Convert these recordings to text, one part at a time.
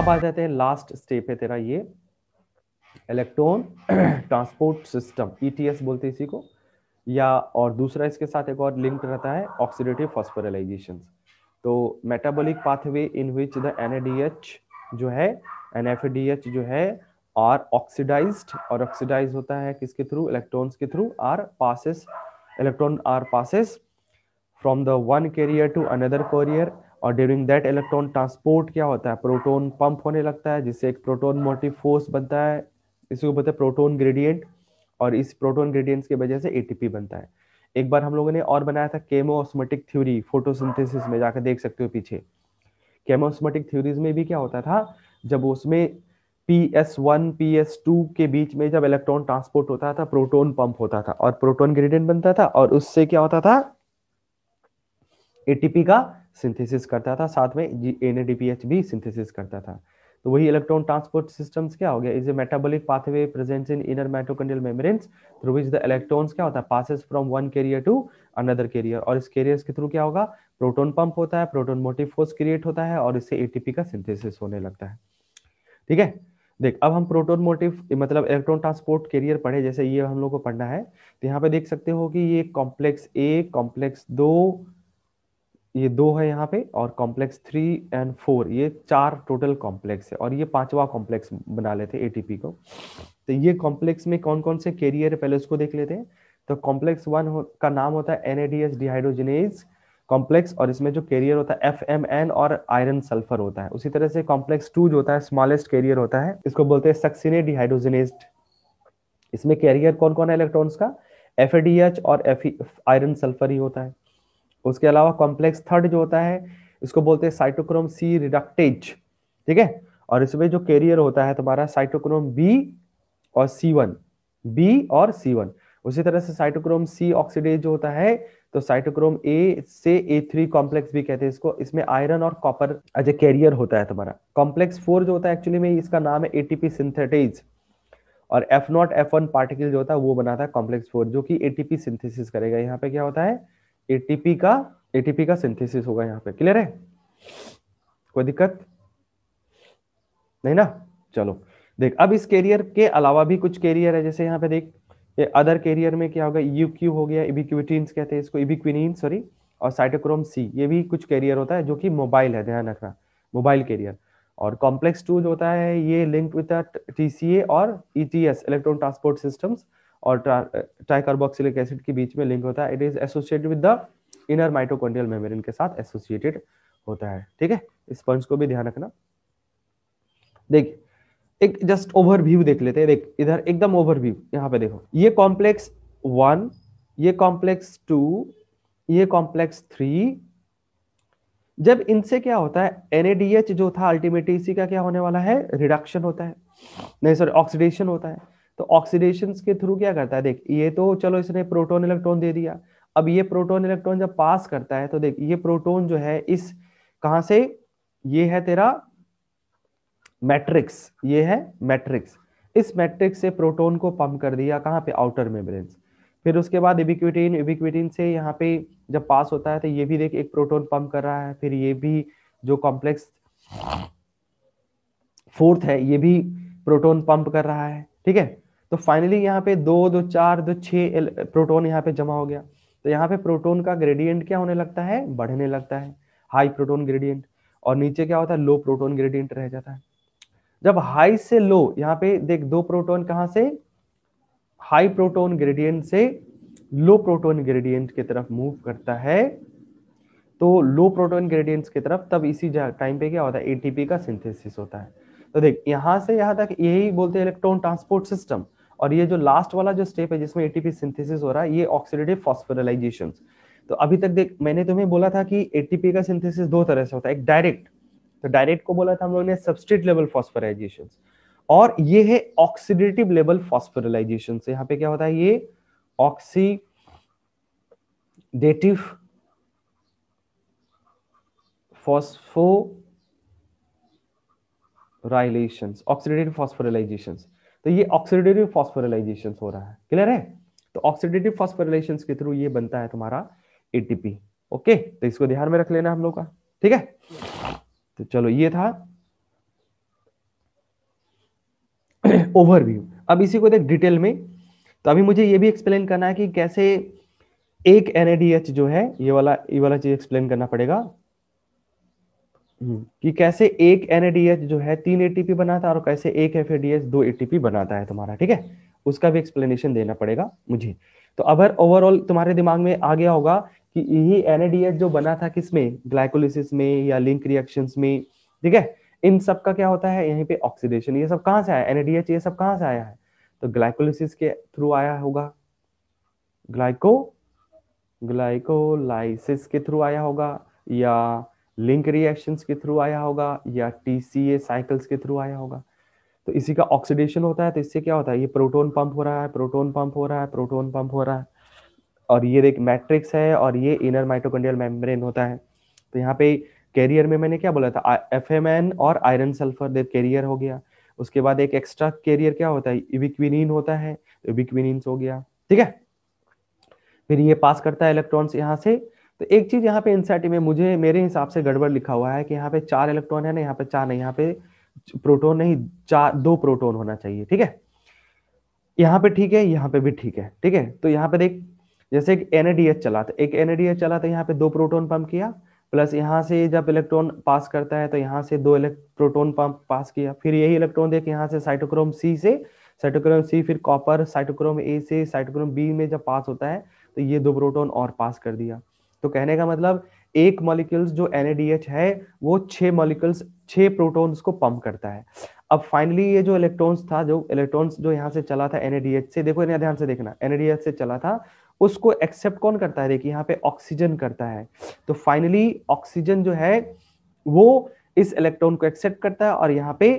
अब आ जाते हैं लास्ट स्टेप है तेरा ये इलेक्ट्रॉन ट्रांसपोर्ट सिस्टम ईटीएस बोलते हैं इसी को या और दूसरा इसके साथ एक और लिंक रहता है ऑक्सीडेटिव फॉस्फोरलाइजेशन तो metabolic pathway in which the N जो है एन जो है आर ऑक्सीडाइज्ड और ऑक्सीडाइज होता है किसके थ्रू इलेक्ट्रॉन्स के through are passes electron are passes from the one carrier to another carrier और ड्यूरिंग दैट इलेक्ट्रॉन ट्रांसपोर्ट क्या होता है प्रोटोन पंप होने लगता है जिससे एक प्रोटोन मोटिव फोर्स बनता है इसको बोलते हैं प्रोटोन ग्रेडियंट और इस प्रोटोन ग्रेडियंट की वजह से एटीपी बनता है एक बार हम लोगों ने और बनाया था केमोस्मेटिक थ्योरी फोटोसिंथेसिस में जाकर देख सकते हो पीछे केमोस्मेटिक थ्योरीज में भी क्या होता था जब उसमें P S one P S two के बीच में जब इलेक्ट्रॉन ट्रांसपोर्ट होता था प्रोटोन पंप होता था और प्रोटोन ग्रेडियंट बनता था और उससे क्या होता था एटीपी का सिंथेसिस करता था साथ में एन भी सिंथेसिस करता था तो वही इलेक्ट्रॉन ट्रांसपोर्ट सिस्टम्स क्या हो गया is a metabolic pathway present in inner mitochondrial membranes through which the electrons क्या होता है passes from one carrier to another carrier और इस कैरियर के थ्रू क्या होगा प्रोटोन पंप होता है प्रोटोन मोटिव फोर्स क्रिएट होता है और इससे एटीपी का सिंथेसिस होने लगता है ठीक है देख अब हम प्रोटोन मोटिव मतलब इलेक्ट्रॉन ट्रांसपोर्ट कैरियर पढ़े जैसे ये हम लोग को पढ़ना है तो यहाँ पे देख सकते हो कि ये कॉम्प्लेक्स ए कॉम्प्लेक्स दो ये दो है यहाँ पे और कॉम्प्लेक्स थ्री एंड फोर ये चार टोटल कॉम्प्लेक्स है और ये पांचवा कॉम्प्लेक्स बना लेते हैं एटीपी को तो ये कॉम्प्लेक्स में कौन कौन से कैरियर है पहले उसको देख लेते हैं तो कॉम्प्लेक्स वन का नाम होता है एनएडीएस डिहाइड्रोजिनेज कॉम्प्लेक्स और इसमें जो कैरियर होता है एफ और आयरन सल्फर होता है उसी तरह से कॉम्प्लेक्स टू जो होता है स्मॉलेस्ट कैरियर होता है इसको बोलते हैं सक्सिने डिहाइड्रोजिनेज इसमें कैरियर कौन कौन है इलेक्ट्रॉन्स का एफ और एफ आयरन सल्फर ही होता है उसके अलावा कॉम्प्लेक्स थर्ड जो होता है इसको बोलते हैं साइटोक्रोम सी रिडक्टेज ठीक है और इसमें जो कैरियर होता है तुम्हारा साइटोक्रोम बी और सी वन बी और सी वन उसी तरह से साइटोक्रोम सी ऑक्सीडेज जो होता है तो साइटोक्रोम ए से ए थ्री कॉम्प्लेक्स भी कहते हैं इसको इसमें आयरन और कॉपर एज ए कैरियर होता है तुम्हारा कॉम्प्लेक्स फोर जो होता है एक्चुअली में इसका नाम है एटीपी सिंथेटेज और F naught F one particle जो होता है वो बनाता है कॉम्प्लेक्स फोर जो कि एटीपी सिंथेसिस करेगा यहाँ पे क्या होता है एटीपी का एटीपी का सिंथेसिस होगा यहाँ पे क्लियर है कोई दिक्कत नहीं ना चलो देख अब इस कैरियर के अलावा भी कुछ कैरियर है जैसे यहाँ पे देख ये अदर कैरियर में क्या होगा यूक्यू हो गया इबिक्यूटिन्स कहते हैं इसको इबिक्विनिन सॉरी और साइटोक्रोम सी ये भी कुछ कैरियर होता है जो कि मोबाइल है ध्यान रखना मोबाइल कैरियर और कॉम्प्लेक्स टू जो होता है ये link with T C A और E T S electron transport systems और ट्राइकार्बोक्सिलिक एसिड के बीच में लिंक होता है it is associated with the inner mitochondrial membrane के साथ एसोसिएटेड होता है ठीक है इस पॉइंट्स को भी ध्यान रखना देखिए एक जस्ट ओवरव्यू देख लेते हैं देख इधर एकदम ओवरव्यू यहाँ पे देखो ये कॉम्प्लेक्स वन ये कॉम्प्लेक्स टू ये कॉम्प्लेक्स थ्री जब इनसे क्या होता है एनएडीएच जो था अल्टीमेटली इसी का क्या होने वाला है रिडक्शन होता है नहीं सॉरी ऑक्सीडेशन होता है तो ऑक्सीडेशन के थ्रू क्या करता है देख ये तो चलो इसने प्रोटोन इलेक्ट्रॉन दे दिया अब ये प्रोटोन इलेक्ट्रॉन जब पास करता है तो देख ये प्रोटोन जो है इस कहा से ये है तेरा मैट्रिक्स ये है मैट्रिक्स इस मैट्रिक्स से प्रोटोन को पंप कर दिया कहाँ पे आउटर मेम्ब्रेन्स फिर उसके बाद इबिक्विटीन इबिक्विटीन से यहाँ पे जब पास होता है तो ये भी देख एक प्रोटोन पंप कर रहा है फिर ये भी जो कॉम्प्लेक्स फोर्थ है ये भी प्रोटोन पंप कर रहा है ठीक है तो फाइनली यहाँ पे दो दो चार दो छः प्रोटोन यहाँ पे जमा हो गया तो यहाँ पे प्रोटोन का ग्रेडियंट क्या होने लगता है बढ़ने लगता है हाई प्रोटोन ग्रेडियंट और नीचे क्या होता है लो प्रोटोन ग्रेडियंट रह जाता है जब हाई से लो यहाँ पे देख दो प्रोटोन कहाँ से हाई प्रोटोन ग्रेडियंट से लो प्रोटोन ग्रेडियंट की तरफ मूव करता है तो लो प्रोटोन ग्रेडियंट की तरफ तब इसी टाइम पे क्या होता है एटीपी का सिंथेसिस होता है तो देख यहां से यहाँ तक यही बोलते हैं इलेक्ट्रॉन ट्रांसपोर्ट सिस्टम और ये जो लास्ट वाला जो स्टेप है जिसमें एटीपी सिंथेसिस हो रहा है ये ऑक्सीडेटिव फॉस्फोरलाइजेशन तो अभी तक देख मैंने तुम्हें बोला था कि एटीपी का सिंथेसिस दो तरह से होता है एक डायरेक्ट तो डायरेक्ट को बोला था हम लोगों ने सबस्ट्रेट लेवल फॉस्फोराइजेशन और ये है ऑक्सीडेटिव लेवल फॉस्फोरलाइजेशन से यहाँ पे क्या होता है ये ऑक्सीडेटिव फॉस्फोराइलेशन ऑक्सीडेटिव फॉस्फोरलाइजेशन तो ये ऑक्सीडेटिव फॉस्फोरलाइजेशन हो रहा है क्लियर है तो ऑक्सीडेटिव फॉस्फोरलाइजेशन के थ्रू ये बनता है तुम्हारा एटीपी ओके तो इसको ध्यान में रख लेना हम लोग का ठीक है तो चलो ये था ओवरव्यू अब इसी को देख डिटेल में तो अभी मुझे ये भी एक्सप्लेन करना है कि कैसे एक एनएडीएच जो है ये वाला ये वाला चीज एक्सप्लेन करना पड़ेगा हम्म, कि कैसे एक एन जो है तीन एटीपी बनाता है और कैसे एक एफ दो एटीपी बनाता है तुम्हारा ठीक है उसका भी एक्सप्लेनेशन देना पड़ेगा मुझे तो अगर ओवरऑल तुम्हारे दिमाग में आ गया होगा कि यही एन जो बना था किसमें ग्लाइकोलिसिस में या लिंक रिएक्शन में ठीक है इन सब का क्या होता है यहीं पे ऑक्सीडेशन ये सब कहां से आया एनएडीएच ये सब कहां से आया है तो ग्लाइकोलिसिस के थ्रू आया होगा ग्लाइको ग्लाइकोलाइसिस के थ्रू आया होगा या लिंक रिएक्शंस के थ्रू आया होगा या टीसीए साइकिल्स के थ्रू आया होगा तो इसी का ऑक्सीडेशन होता है तो इससे क्या होता है ये प्रोटोन पंप हो रहा है प्रोटोन पंप हो रहा है प्रोटोन पंप हो रहा है और ये एक मैट्रिक्स है और ये इनर माइटोकॉन्ड्रियल मेम्ब्रेन होता है तो यहाँ पे कैरियर में मैंने क्या बोला था एफ और आयरन सल्फर देख कैरियर हो गया उसके बाद एक एक्स्ट्रा कैरियर क्या होता है इविक्विनिन होता है तो हो गया ठीक है फिर ये पास करता है इलेक्ट्रॉन्स यहाँ से तो एक चीज यहाँ पे एनसीईआरटी में मुझे मेरे हिसाब से गड़बड़ लिखा हुआ है कि यहाँ पे चार इलेक्ट्रॉन है ना यहाँ पे चार नहीं यहाँ पे प्रोटोन नहीं चार दो प्रोटोन होना चाहिए ठीक है यहाँ पे ठीक है यहाँ पे भी ठीक है ठीक है तो यहाँ पे देख जैसे एक एनएडीएच चला था तो एक एनएडीएच चला था तो यहाँ पे दो प्रोटोन पंप किया प्लस यहाँ से जब इलेक्ट्रॉन पास करता है तो यहाँ से दो प्रोटोन पंप पास किया फिर यही इलेक्ट्रॉन देख यहाँ से साइटोक्रोम सी से साइटोक्रोम सी फिर कॉपर साइटोक्रोम ए से साइटोक्रोम बी में जब पास होता है तो ये दो प्रोटोन और पास कर दिया तो कहने का मतलब एक मॉलिक्यूल्स जो एन है वो छह मॉलिक्यूल्स छह प्रोटॉन्स को पंप करता है अब फाइनली ये जो इलेक्ट्रॉन्स था जो इलेक्ट्रॉन्स जो यहाँ से चला था एनएडीएच से देखो इन्हें ध्यान से देखना एनएडीएच से चला था उसको एक्सेप्ट कौन करता है देखिए यहाँ पे ऑक्सीजन करता है तो फाइनली ऑक्सीजन जो है वो इस इलेक्ट्रॉन को एक्सेप्ट करता है और यहाँ पे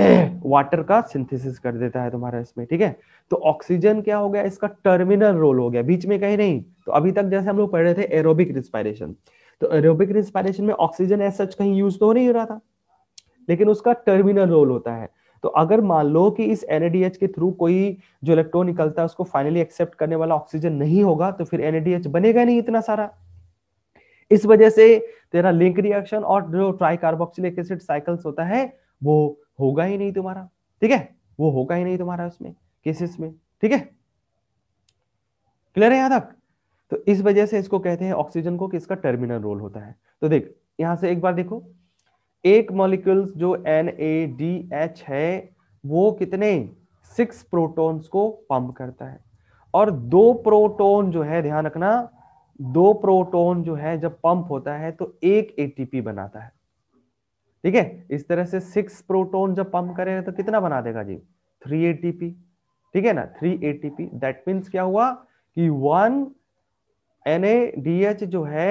वाटर का सिंथेसिस कर देता है तुम्हारा इसमें ठीक है तो ऑक्सीजन क्या हो गया इसका टर्मिनल रोल हो गया बीच में कहीं नहीं तो अभी तक जैसे हम लोग पढ़ रहे थे एरोबिक रिस्पायरेशन तो एरोबिक रिस्पायरेशन में ऑक्सीजन एज सच कहीं यूज तो नहीं हो रहा था लेकिन उसका टर्मिनल रोल होता है तो अगर मान लो कि इस एनएडीएच के थ्रू कोई जो इलेक्ट्रॉन निकलता है उसको फाइनली एक्सेप्ट करने वाला ऑक्सीजन नहीं होगा तो फिर एनएडीएच बनेगा नहीं इतना सारा इस वजह से तेरा लिंक रिएक्शन और जो ट्राई कार्बोक्सिलिक एसिड साइकिल्स होता है वो होगा ही नहीं तुम्हारा ठीक है वो होगा ही नहीं तुम्हारा उसमें केसेस में ठीक है क्लियर है यहां तक तो इस वजह से इसको कहते हैं ऑक्सीजन को किसका टर्मिनल रोल होता है तो देख यहां से एक बार देखो एक मॉलिक्यूल्स जो एन ए डी एच है वो कितने सिक्स प्रोटॉन्स को पंप करता है और दो प्रोटॉन जो है ध्यान रखना दो प्रोटॉन जो है जब पंप होता है तो एक एटीपी बनाता है ठीक है इस तरह से सिक्स प्रोटोन जब पंप करेंगे तो कितना बना देगा जी थ्री एटीपी ठीक है ना थ्री एटीपी दैट मीन्स क्या हुआ कि वन एन जो है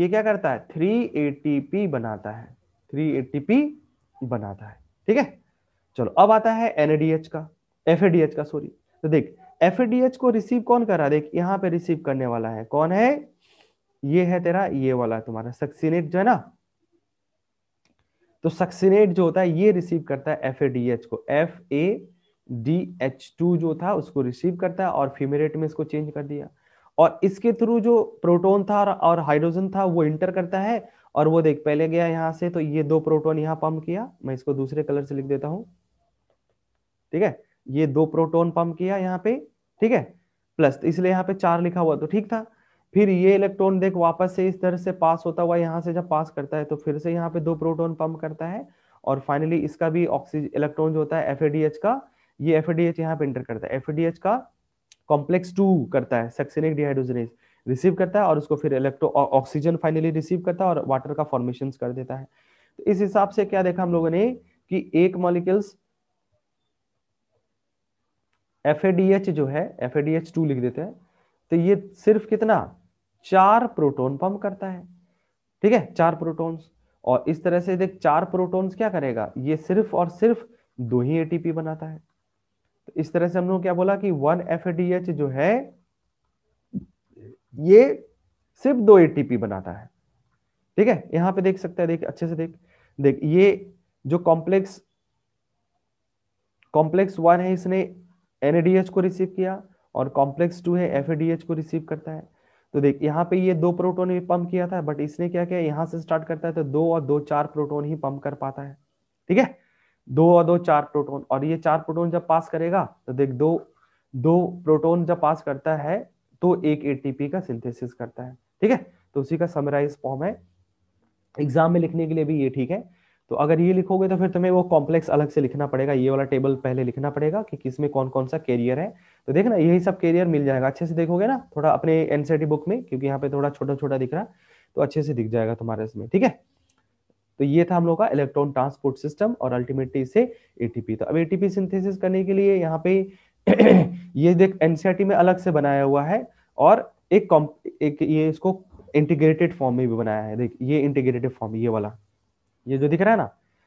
ये क्या करता है थ्री एटीपी बनाता है थ्री एटीपी बनाता है ठीक है चलो अब आता है एनएडीएच का एफ का सॉरी तो देख एफ को रिसीव कौन कर रहा है देख यहां पे रिसीव करने वाला है कौन है ये है तेरा ये वाला तुम्हारा सक्सीनेट जो है ना तो सक्सिनेट जो होता है ये रिसीव करता है एफ ए डी एच को F A D H two जो था उसको रिसीव करता है और फीमेरेट में इसको चेंज कर दिया और इसके थ्रू जो प्रोटोन था और, और हाइड्रोजन था वो इंटर करता है और वो देख पहले गया यहां से तो ये दो प्रोटोन यहां पंप किया मैं इसको दूसरे कलर से लिख देता हूं ठीक है ये दो प्रोटोन पंप किया यहाँ पे ठीक है प्लस इसलिए यहाँ पे चार लिखा हुआ तो ठीक था फिर ये इलेक्ट्रॉन देख वापस से इस तरह से पास होता हुआ यहाँ से जब पास करता है तो फिर से यहाँ पे दो प्रोटोन पंप करता है और फाइनली इसका भी ऑक्सीजन इलेक्ट्रॉन जो होता है एफ का ये एफ यहाँ पे इंटर करता है एफ का कॉम्प्लेक्स टू करता है सक्सेनिक डिहाइड्रोजनेज रिसीव करता है और उसको फिर इलेक्ट्रो ऑक्सीजन फाइनली रिसीव करता है और वाटर का फॉर्मेशन कर देता है तो इस हिसाब से क्या देखा हम लोगों ने कि एक मॉलिकल्स एफ जो है एफ लिख देते हैं तो ये सिर्फ कितना चार प्रोटोन पंप करता है ठीक है चार प्रोटोन और इस तरह से देख चार प्रोटोन क्या करेगा ये सिर्फ और सिर्फ दो ही एटीपी बनाता है तो इस तरह से हम लोग क्या बोला कि वन एफ जो है ये सिर्फ दो एटीपी बनाता है ठीक है यहां पे देख सकते हैं देख अच्छे से देख देख ये जो कॉम्प्लेक्स कॉम्प्लेक्स वन है इसने एनएडीएच को रिसीव किया और कॉम्प्लेक्स टू है एफ को रिसीव करता है तो देख यहाँ पे ये दो प्रोटोन भी पंप किया था बट इसने क्या किया यहाँ से स्टार्ट करता है तो दो और दो चार प्रोटोन ही पंप कर पाता है ठीक है दो और दो चार प्रोटोन और ये चार प्रोटोन जब पास करेगा तो देख दो दो प्रोटोन जब पास करता है तो एक एटीपी का सिंथेसिस करता है ठीक है तो उसी का समराइज फॉर्म है एग्जाम में लिखने के लिए भी ये ठीक है तो अगर ये लिखोगे तो फिर तुम्हें वो कॉम्प्लेक्स अलग से लिखना पड़ेगा ये वाला टेबल पहले लिखना पड़ेगा कि किसमें कौन कौन सा कैरियर है तो देखना यही सब कैरियर मिल जाएगा अच्छे से देखोगे ना थोड़ा अपने एनसीआरटी बुक e में क्योंकि यहाँ पे थोड़ा छोटा छोटा दिख रहा है तो अच्छे से दिख जाएगा तुम्हारे इसमें ठीक है तो ये था हम लोग का इलेक्ट्रॉन ट्रांसपोर्ट सिस्टम और अल्टीमेटली इसे एटीपी तो अब एटीपी सिंथेसिस करने के लिए यहाँ पे ये देख एनसीआरटी e में अलग से बनाया हुआ है और एक एक ये इसको इंटीग्रेटेड फॉर्म में भी बनाया है देख ये इंटीग्रेटेड फॉर्म ये वाला ये जो दिख रहा है ना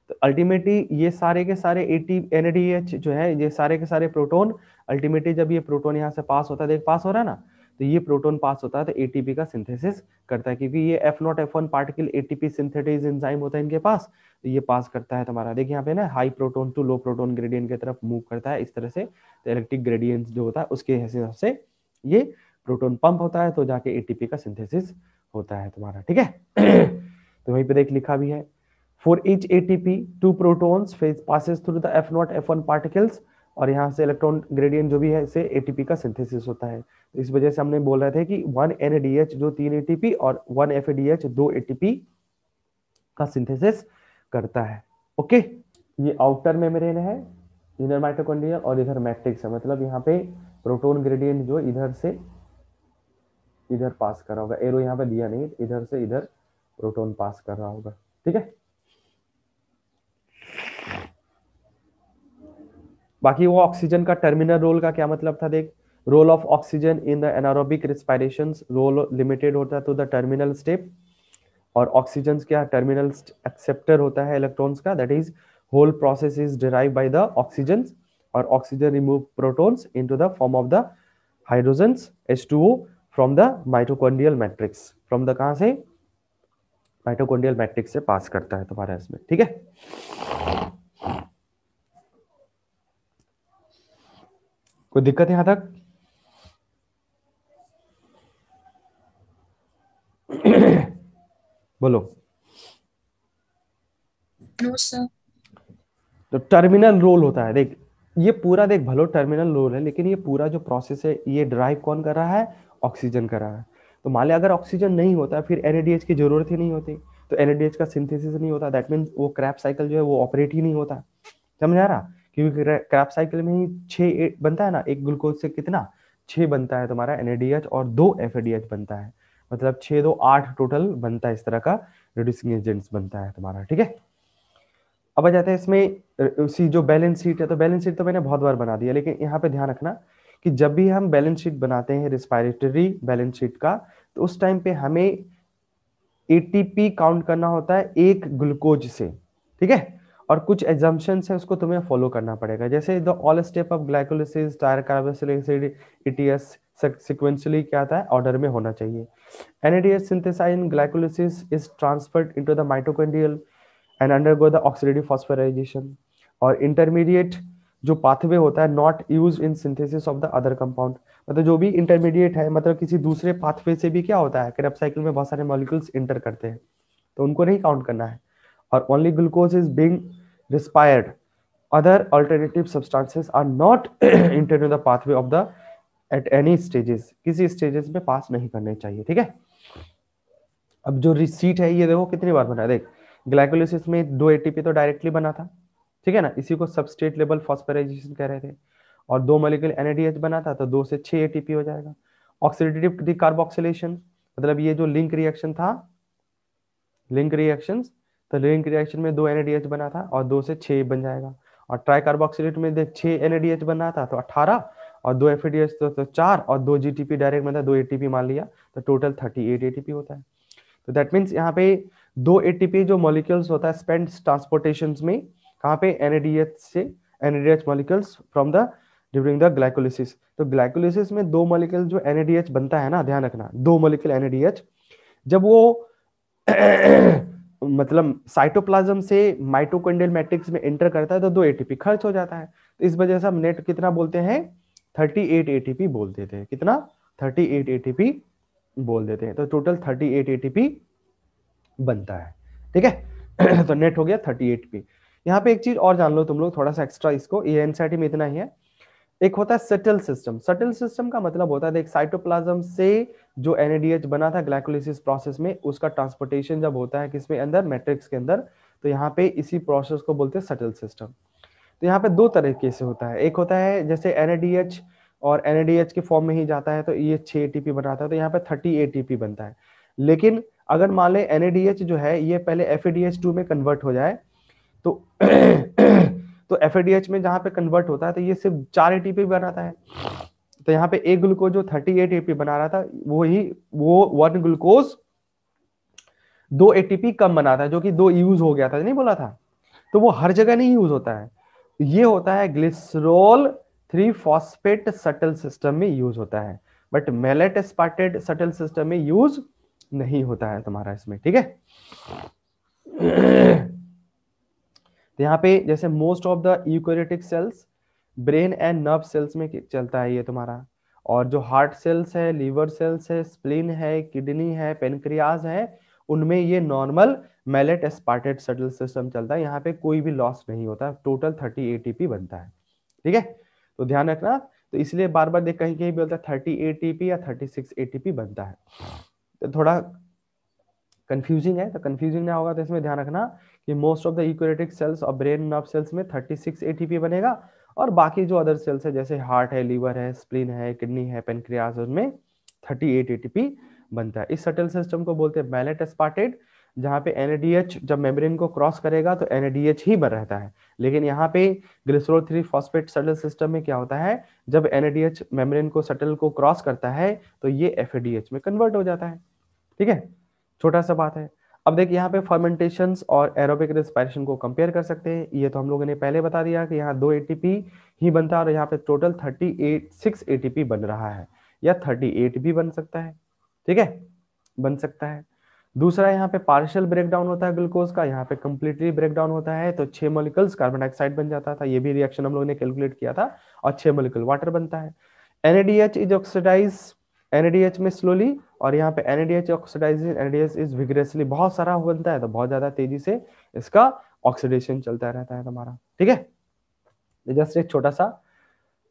तो अल्टीमेटली ये सारे के सारे A T N D H जो है ये सारे के सारे प्रोटोन अल्टीमेटली जब ये प्रोटोन यहाँ से पास होता है देख पास हो रहा है ना तो ये प्रोटोन पास होता है तो एटीपी का सिंथेसिस करता है क्योंकि ये F naught F one particle ATP synthetase enzyme होता है इनके पास तो ये पास करता है तुम्हारा देखिए यहाँ पे ना high proton to low proton gradient की तरफ मूव करता है इस तरह से तो इलेक्ट्रिक ग्रेडियंट जो होता है उसके हिसाब से ये प्रोटोन पंप होता है तो जाके एटीपी का सिंथेसिस होता है तुम्हारा ठीक है तो वहीं पर देख लिखा भी है For each ATP, two protons phase passes through the F F1 particles और यहाँ से इलेक्ट्रॉन ग्रेडियंट जो भी है इसे एटीपी का सिंथेसिस होता है तो इस वजह से हमने बोल रहे थे कि वन एनडीएच जो तीन एटीपी और वन एफएडीएच दो एटीपी का सिंथेसिस करता है ओके ये आउटर मेम्ब्रेन है इनर माइटोकॉन्ड्रिया और इधर मैट्रिक्स है मतलब यहाँ पे प्रोटोन ग्रेडियंट जो इधर से इधर पास कर रहा होगा एरो यहाँ पे दिया नहीं इधर से इधर प्रोटोन पास कर रहा होगा ठीक है बाकी वो ऑक्सीजन का टर्मिनल रोल का क्या मतलब था देख role of oxygen in the anaerobic respiration role limited होता है टू द टर्मिनल स्टेप और ऑक्सीजन क्या टर्मिनल एक्सेप्टर होता है इलेक्ट्रॉन्स का that is whole process is derive by the oxygen और oxygen remove in to the form of the hydrogen two O from the mitochondrial matrix from the कहा से mitochondrial matrix से पास करता है तुम्हारा इसमें ठीक है कोई दिक्कत यहां तक बोलो तो टर्मिनल रोल होता है देख ये पूरा देख भलो टर्मिनल रोल है लेकिन ये पूरा जो प्रोसेस है ये ड्राइव कौन कर रहा है ऑक्सीजन कर रहा है तो मान लिया अगर ऑक्सीजन नहीं होता फिर एनएडीएच की जरूरत ही नहीं होती तो एनएडीएच का सिंथेसिस नहीं होता दैट मीन वो क्रैप साइकिल जो है वो ऑपरेट ही नहीं होता समझ आ रहा क्योंकि क्रैप साइकिल में ही छः बनता है ना एक ग्लूकोज से कितना छह बनता है तुम्हारा एन और दो एफ बनता है मतलब छह दो आठ टोटल बनता है इस तरह का रिड्यूसिंग एजेंट्स बनता है तुम्हारा ठीक है अब आ जाते हैं इसमें उसी जो बैलेंस शीट है तो बैलेंस शीट तो मैंने बहुत बार बना दिया लेकिन यहाँ पे ध्यान रखना कि जब भी हम बैलेंस शीट बनाते हैं रिस्पायरेटरी बैलेंस शीट का तो उस टाइम पे हमें एटीपी काउंट करना होता है एक ग्लूकोज से ठीक है और कुछ एग्जाम्पन्स हैं उसको तुम्हें फॉलो करना पड़ेगा जैसे the all step of glycolysis dicarboxylic ATS sequentially क्या आता है ऑर्डर में होना चाहिए NADH synthesised in glycolysis is transferred into the mitochondrial and undergo the oxidative phosphorylation और इंटरमीडिएट जो पाथवे होता है not use in synthesis of the other compound मतलब जो भी इंटरमीडिएट है मतलब किसी दूसरे पाथवे से भी क्या होता है क्रेप साइकिल में बहुत सारे मॉलिक्यूल्स इंटर करते हैं तो उनको नहीं काउंट करना है और only glucose is being respired. Other alternative substances are not entered in the pathway of the at any stages किसी स्टेजेस में पास नहीं करने चाहिए ठीक है अब जो रिसीट है ये देखो कितनी बार बना देख ग्लाइकोलिसिस में दो एटीपी तो डायरेक्टली बना था ठीक है ना इसी को सबस्टेट लेवल फॉस्फोराइजेशन कह रहे थे और दो मोलिकुल एनएडीएच बना था तो दो से छह एटीपी हो जाएगा ऑक्सीडेटिव डिकार्बोक्सिलेशन मतलब ये जो लिंक रिएक्शन था लिंक रिएक्शंस तो लिविंग रिएक्शन में दो एन बना था और दो से छः बन जाएगा और ट्राई कार्बोक्सिलेट में देख छः एनएडीएच बना था तो अट्ठारह और दो एफ तो, तो चार और दो जी डायरेक्ट मतलब दो ए मान लिया तो टोटल थर्टी एट होता है तो दैट मीन्स यहाँ पे दो ए जो मॉलिक्यूल्स होता है स्पेंड ट्रांसपोर्टेशन में कहाँ पे एन से NADH molecules from the during the glycolysis तो ग्लाइकोलिसिस में दो मॉलिक्यूल जो एन बनता है ना ध्यान रखना दो मॉलिक्यूल एन जब वो मतलब साइटोप्लाज्म से माइटोकॉन्ड्रियल मैट्रिक्स में एंटर करता है तो दो एटीपी खर्च हो जाता है तो इस वजह से हम नेट कितना बोलते हैं थर्टी एट एटीपी बोल देते हैं कितना थर्टी एट एटीपी बोल देते हैं तो टोटल थर्टी एट एटीपी बनता है ठीक है तो नेट हो गया थर्टी एट पी यहाँ पे एक चीज और जान लो तुम लोग थोड़ा सा एक्स्ट्रा इसको ये एन में इतना ही है एक होता है सटल सिस्टम सटल सिस्टम का मतलब होता है देख साइटोप्लाज्म से जो एनएडीएच बना था ग्लाइकोलिसिस प्रोसेस में उसका ट्रांसपोर्टेशन जब होता है किसमें अंदर मैट्रिक्स के अंदर तो यहाँ पे इसी प्रोसेस को बोलते हैं सटल सिस्टम तो यहाँ पे दो तरीके से होता है एक होता है जैसे एनएडीएच और एनएडीएच के फॉर्म में ही जाता है तो ये छह एटीपी बनाता है तो यहाँ पे थर्टी एटीपी बनता है लेकिन अगर मान लें एनएडीएच जो है ये पहले एफ में कन्वर्ट हो जाए तो, तो तो एफ में जहां पे कन्वर्ट होता है तो ये सिर्फ चार एटीपी बनाता है तो यहाँ पे एक ग्लूकोज जो थर्टी एट एटीपी बना रहा था वो ही वो वन ग्लूकोज दो एटीपी कम बनाता है जो कि दो यूज हो गया था नहीं बोला था तो वो हर जगह नहीं यूज होता है ये होता है glycerol three phosphate shuttle system में यूज होता है but malate aspartate shuttle system में यूज नहीं होता है तुम्हारा इसमें ठीक है तो यहाँ पे जैसे most of the eukaryotic cells brain and nerve cells में चलता है ये तुम्हारा और जो हार्ट सेल्स है लीवर सेल्स है स्प्लिन है किडनी है पेनक्रियाज है उनमें ये normal malate aspartate shuttle system चलता है यहाँ पे कोई भी लॉस नहीं होता टोटल थर्टी एटीपी बनता है ठीक है तो ध्यान रखना तो इसलिए बार बार देख कहीं कहीं बोलता है थर्टी एटीपी या थर्टी सिक्स एटीपी बनता है तो थोड़ा कंफ्यूजिंग है तो कंफ्यूजिंग ना होगा तो इसमें ध्यान रखना कि most of the eukaryotic cells और ब्रेन नर्व सेल्स में 36 एटीपी बनेगा और बाकी जो अदर सेल्स है जैसे हार्ट है लीवर है स्प्लिन है किडनी है पेनक्रियाज उसमें 38 एटीपी बनता है इस सटल सिस्टम को बोलते हैं मैलेट एस्पार्टेड जहाँ पे एनएडीएच जब मेम्ब्रेन को क्रॉस करेगा तो एनएडीएच ही बन रहता है लेकिन यहाँ पे glycerol three phosphate shuttle system में क्या होता है जब एनएडीएच मेम्ब्रेन को सटल को क्रॉस करता है तो ये एफएडीएच में कन्वर्ट हो जाता है ठीक है छोटा सा बात है अब देखिए यहाँ पे फर्मेंटेशन और एरोबिक रिस्पायरेशन को कंपेयर कर सकते हैं ये तो हम लोगों ने पहले बता दिया कि यहाँ दो ए ही बनता है और यहाँ पे total thirty eight six A बन रहा है या थर्टी एट भी बन सकता है ठीक है बन सकता है दूसरा यहाँ पे पार्शियल ब्रेकडाउन होता है ग्लूकोज का यहाँ पे कम्प्लीटली ब्रेकडाउन होता है तो छह मोलिकल्स कार्बन डाइऑक्साइड बन जाता था ये भी रिएक्शन हम लोगों ने कैलकुलेट किया था और छह मोलिकल वाटर बनता है एनएडीएच इज ऑक्सीडाइज एनएडीएच में स्लोली और यहाँ पे NADH oxidisation NADH is vigorously बहुत सारा बनता है तो बहुत ज्यादा तेजी से इसका ऑक्सीडेशन चलता रहता है हमारा ठीक है तो जस्ट एक छोटा सा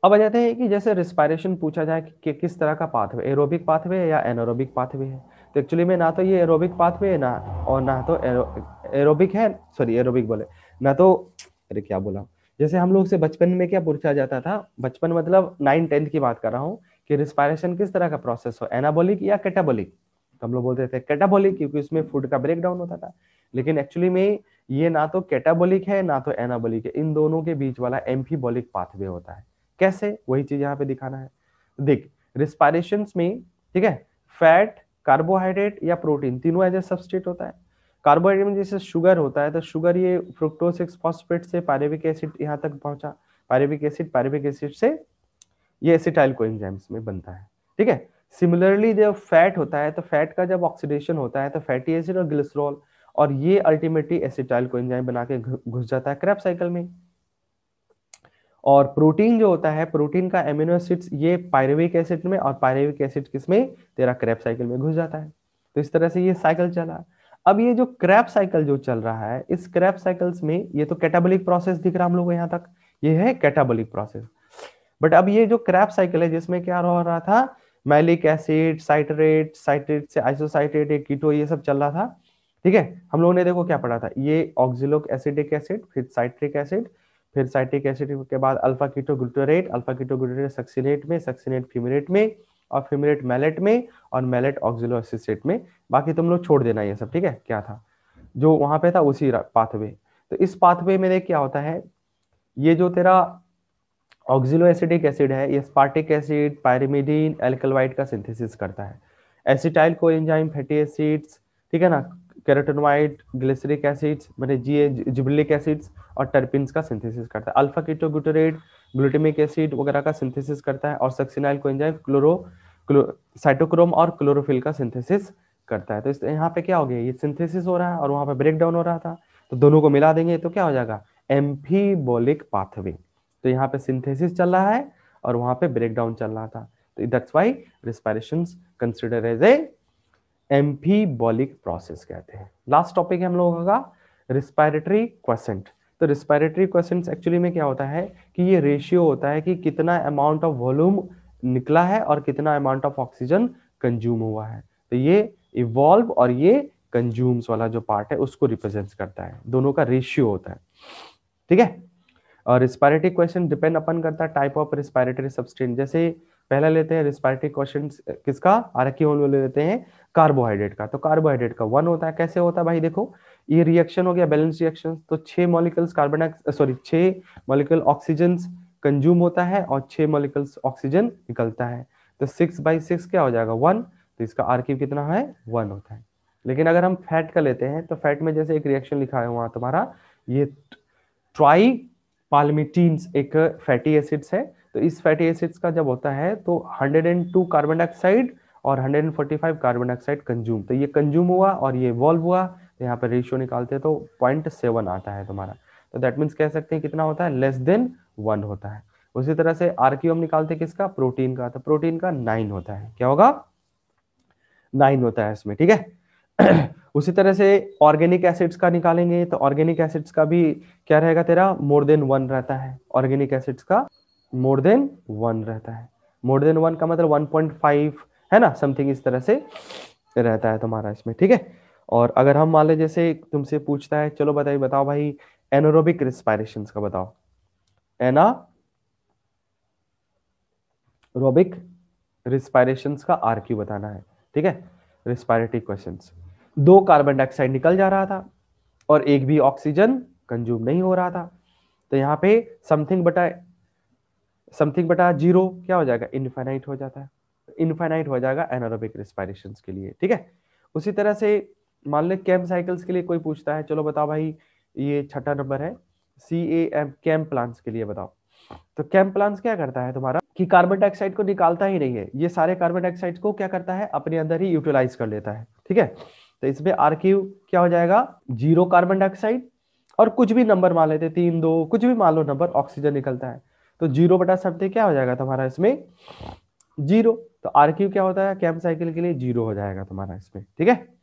अब आ जाते हैं कि जैसे रिस्पायरेशन पूछा जाए कि, कि किस तरह का पाथवे एरोबिक पाथवे या एनोरोबिक पाथवे है तो एक्चुअली में ना तो ये एरोबिक पाथवे है ना और ना तो एरोबिक है सॉरी एरोबिक बोले ना तो अरे क्या बोला जैसे हम लोग से बचपन में क्या पूछा जाता था बचपन मतलब नाइन टेंथ की बात कर रहा हूँ कि रिस्पायरेशन किस तरह का प्रोसेस हो एनाबोलिक या कैटाबोलिक तो हम लोग बोलते थे कैटाबोलिक क्योंकि उसमें फूड का ब्रेक डाउन होता था लेकिन एक्चुअली में ये ना तो कैटाबोलिक है ना तो एनाबोलिक है इन दोनों के बीच वाला एम्फीबोलिक पाथवे होता है कैसे वही चीज यहाँ पे दिखाना है देख रिस्पायरेशन में ठीक है फैट कार्बोहाइड्रेट या प्रोटीन तीनों एज ए सब्सटेट होता है कार्बोहाइड्रेट में जैसे शुगर होता है तो शुगर ये फ्रुक्टोज सिक्स फॉस्फेट से पायरेविक एसिड यहाँ तक पहुंचा पायरेविक एसिड पायरेविक एसिड से ये एसिटाइल को एंजाइम्स में बनता है ठीक है सिमिलरली जब फैट होता है तो फैट का जब ऑक्सीडेशन होता है तो फैटी एसिड और ग्लिसरॉल और ये अल्टीमेटली एसिटाइल को एंजाइम बना के घुस जाता है क्रैप साइकिल में और प्रोटीन जो होता है प्रोटीन का एमिनो एसिड्स ये पायरेविक एसिड में और पायरेविक एसिड किस में तेरा क्रैप साइकिल में घुस जाता है तो इस तरह से ये साइकिल चला अब ये जो क्रैप साइकिल जो चल रहा है इस क्रैप साइकिल्स में ये तो कैटाबोलिक प्रोसेस दिख रहा हम लोग यहाँ तक ये है कैटाबोलिक प्रोसेस बट अब ये जो क्रैप साइकिल है जिसमें क्या हो रहा था मैलिक एसिड साइट्रेट साइट्रेट से आइसोसाइट्रेट कीटो ये सब चल रहा था ठीक है हम लोगों ने देखो क्या पढ़ा था ये ऑक्सिलोक एसिडिक एसिड फिर साइट्रिक एसिड फिर साइट्रिक एसिड के बाद alpha ketoglutarate alpha ketoglutarate succinate में सक्सिनेट फ्यूमिनेट में और फ्यूमिनेट मैलेट में और मैलेट ऑक्सिलो एसिसेट में बाकी तुम लोग छोड़ देना ये सब ठीक है क्या था जो वहां पे था उसी पाथवे तो इस पाथवे में देख क्या होता है ये जो तेरा ऑक्जिलो एसिडिक एसिड है ये स्पार्टिक एसिड पायरिमिडीन एल्कलवाइट का सिंथेसिस करता है acetyl co enzyme fatty acids ठीक है ना कैरोटोनवाइड ग्लिसरिक एसिड्स मैंने जी जिब्रिलिक एसिड्स और टर्पिन्स का सिंथेसिस करता है अल्फा कीटोग्लूटरेट ग्लूटेमिक एसिड वगैरह का सिंथेसिस करता है और succinyl coenzyme chloro cytochrome और क्लोरोफिल का सिंथेसिस करता है तो इस यहाँ पे क्या हो गया ये सिंथेसिस हो रहा है और वहाँ पे ब्रेक डाउन हो रहा था तो दोनों को मिला देंगे तो क्या हो जाएगा एम्फीबोलिक पाथवे तो यहाँ पे सिंथेसिस चल रहा है और वहां पे ब्रेकडाउन चल रहा था तो that's why respiration consider as a amphibolic process कहते हैं लास्ट टॉपिक है हम लोगों का रिस्पायरेटरी क्वेश्चन तो रिस्पायरेटरी क्वेश्चन एक्चुअली में क्या होता है कि ये रेशियो होता है कि कितना अमाउंट ऑफ वॉल्यूम निकला है और कितना अमाउंट ऑफ ऑक्सीजन कंज्यूम हुआ है तो ये इवॉल्व और ये कंज्यूम्स वाला जो पार्ट है उसको रिप्रेजेंट करता है दोनों का रेशियो होता है ठीक है और रिस्पायरेटरी क्वेश्चन डिपेंड अपन करता है टाइप ऑफ रिस्पायरेटरी सब्सटेंस जैसे पहला लेते हैं रिस्पायरेटरी क्वेश्चन किसका आरक्यून में लेते हैं कार्बोहाइड्रेट का तो कार्बोहाइड्रेट का वन होता है कैसे होता है भाई देखो ये रिएक्शन हो गया बैलेंस रिएक्शन तो छह मॉलिकल्स कार्बन सॉरी छह मॉलिकल ऑक्सीजन कंज्यूम होता है और छह मॉलिकल्स ऑक्सीजन निकलता है तो सिक्स बाई सिक्स क्या हो जाएगा वन तो इसका आरक्यू कितना है वन होता है लेकिन अगर हम फैट का लेते हैं तो फैट में जैसे एक रिएक्शन लिखा है वहां तुम्हारा ये ट्राई पालमिटीन्स एक फैटी एसिड्स है तो इस फैटी एसिड्स का जब होता है तो 102 कार्बन डाइऑक्साइड और 145 कार्बन डाइऑक्साइड कंज्यूम तो ये कंज्यूम हुआ और ये इवॉल्व हुआ तो यहाँ पर रेशियो निकालते हैं तो पॉइंट सेवन आता है तुम्हारा तो दैट मीन्स कह सकते हैं कितना होता है लेस देन वन होता है उसी तरह से आरक्यूएम निकालते हैं किसका प्रोटीन का तो प्रोटीन का नाइन होता है क्या होगा नाइन होता है इसमें ठीक है उसी तरह से ऑर्गेनिक एसिड्स का निकालेंगे तो ऑर्गेनिक एसिड्स का भी क्या रहेगा तेरा मोर देन वन रहता है ऑर्गेनिक एसिड्स का मोर देन वन रहता है मोर देन वन का मतलब फाइव है ना समथिंग इस तरह से रहता है तुम्हारा इसमें ठीक है और अगर हम मान लें जैसे तुमसे पूछता है चलो बताइए बताओ भाई एनोरोबिक रिस्पायरेशन का बताओ एना रोबिक रिस्पायरेशन का आर क्यू बताना है ठीक है रिस्पायरेटिव क्वेश्चन दो कार्बन डाइऑक्साइड निकल जा रहा था और एक भी ऑक्सीजन कंज्यूम नहीं हो रहा था तो यहाँ पे समथिंग बटा समथिंग बटा जीरो क्या हो जाएगा इनफाइनाइट हो जाता है इनफाइनाइट तो हो जाएगा एनारोबिक रिस्पायरेशन के लिए ठीक है उसी तरह से मान लें कैम्प साइकिल्स के लिए कोई पूछता है चलो बताओ भाई ये छठा नंबर है C A M camp plants के लिए बताओ तो कैम्प प्लांट्स क्या करता है तुम्हारा कि कार्बन डाइऑक्साइड को निकालता ही नहीं है ये सारे कार्बन डाइऑक्साइड को क्या करता है अपने अंदर ही यूटिलाइज कर लेता है ठीक है तो इसमें आर क्यू क्या हो जाएगा जीरो कार्बन डाइऑक्साइड और कुछ भी नंबर मान लेते तीन दो कुछ भी मान लो नंबर ऑक्सीजन निकलता है तो जीरो बटा सब क्या हो जाएगा तुम्हारा इसमें जीरो तो आर क्यू क्या होता है कैम्प साइकिल के लिए जीरो हो जाएगा तुम्हारा इसमें ठीक है